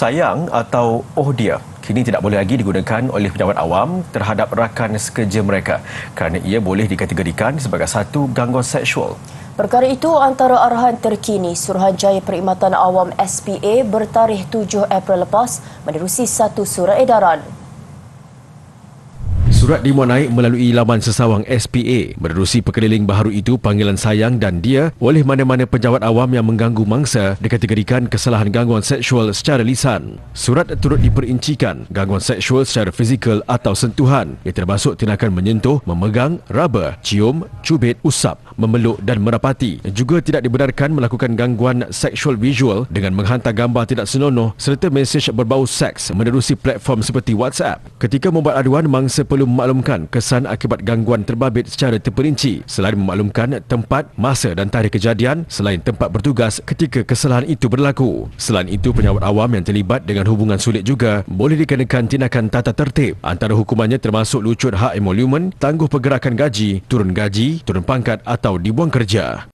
sayang atau oh dia kini tidak boleh lagi digunakan oleh pejabat awam terhadap rakan sekerja mereka kerana ia boleh dikategorikan sebagai satu gangguan seksual. Perkara itu antara arahan terkini Suruhanjaya Perkhidmatan Awam SPA bertarikh 7 April lepas menerusi satu surat edaran Surat dimuat naik melalui laman sesawang SPA. Berusi pekeliling baharu itu panggilan sayang dan dia oleh mana-mana pejabat awam yang mengganggu mangsa dikategorikan kesalahan gangguan seksual secara lisan. Surat turut diperincikan gangguan seksual secara fizikal atau sentuhan yang termasuk tindakan menyentuh, memegang, raba, cium, cubit, usap memeluk dan merapati. Juga tidak dibenarkan melakukan gangguan seksual visual dengan menghantar gambar tidak senonoh serta mesej berbau seks menerusi platform seperti WhatsApp. Ketika membuat aduan, mangsa perlu memaklumkan kesan akibat gangguan terbabit secara terperinci selain memaklumkan tempat, masa dan tarikh kejadian selain tempat bertugas ketika kesalahan itu berlaku. Selain itu, penyawat awam yang terlibat dengan hubungan sulit juga boleh dikenakan tindakan tata tertib. Antara hukumannya termasuk lucut hak emolumen, tangguh pergerakan gaji, turun gaji, turun pangkat atau atau dibuang kerja.